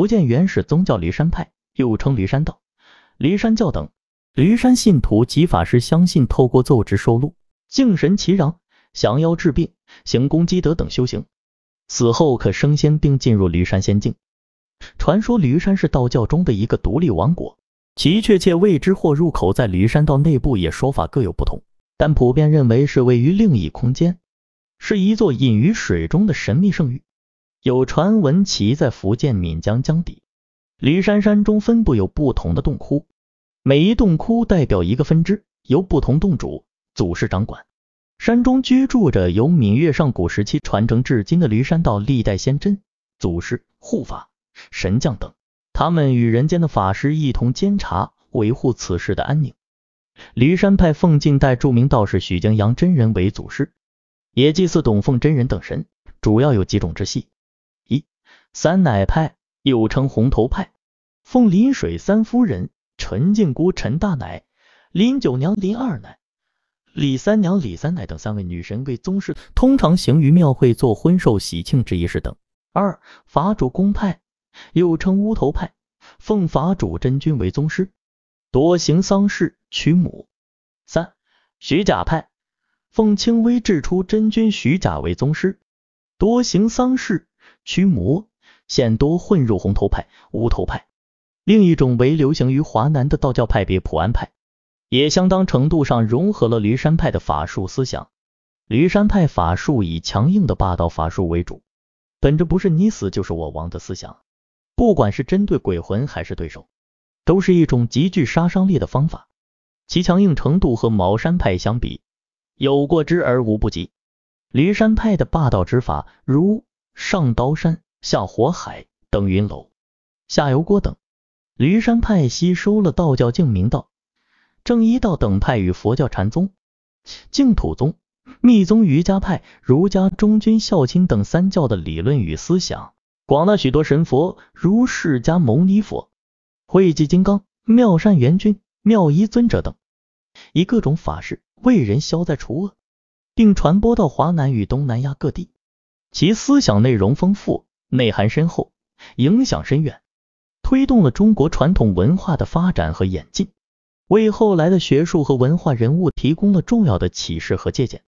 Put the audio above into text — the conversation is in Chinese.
福建原始宗教骊山派，又称骊山道、骊山教等。骊山信徒及法师相信，透过奏职受箓、敬神祈禳、降妖治病、行功积德等修行，死后可升仙并进入骊山仙境。传说骊山是道教中的一个独立王国，其确切位置或入口在骊山道内部也说法各有不同，但普遍认为是位于另一空间，是一座隐于水中的神秘圣域。有传闻，其在福建闽江江底，骊山山中分布有不同的洞窟，每一洞窟代表一个分支，由不同洞主、祖师掌管。山中居住着由闽越上古时期传承至今的骊山道历代仙真、祖师、护法、神将等，他们与人间的法师一同监察维护此世的安宁。骊山派奉晋代著名道士许江阳真人为祖师，也祭祀董奉真人等神，主要有几种支系。三奶派又称红头派，奉临水三夫人陈靖姑、陈大奶、林九娘、林二奶、李三娘、李三奶等三位女神为宗师，通常行于庙会、做婚寿、喜庆之仪式等。二法主公派又称乌头派，奉法主真君为宗师，多行丧事、驱魔。三徐甲派奉清微智初真君徐甲为宗师，多行丧事、驱魔。现多混入红头派、乌头派，另一种为流行于华南的道教派别普安派，也相当程度上融合了闾山派的法术思想。闾山派法术以强硬的霸道法术为主，本着不是你死就是我亡的思想，不管是针对鬼魂还是对手，都是一种极具杀伤力的方法。其强硬程度和茅山派相比，有过之而无不及。闾山派的霸道之法，如上刀山。下火海、登云楼、下油锅等。驴山派吸收了道教净明道、正一道等派与佛教禅宗、净土宗、密宗、瑜伽派、儒家中君孝亲等三教的理论与思想，广纳许多神佛，如释迦牟尼佛、会济金刚、妙善元君、妙一尊者等，以各种法事为人消灾除恶，并传播到华南与东南亚各地。其思想内容丰富。内涵深厚，影响深远，推动了中国传统文化的发展和演进，为后来的学术和文化人物提供了重要的启示和借鉴。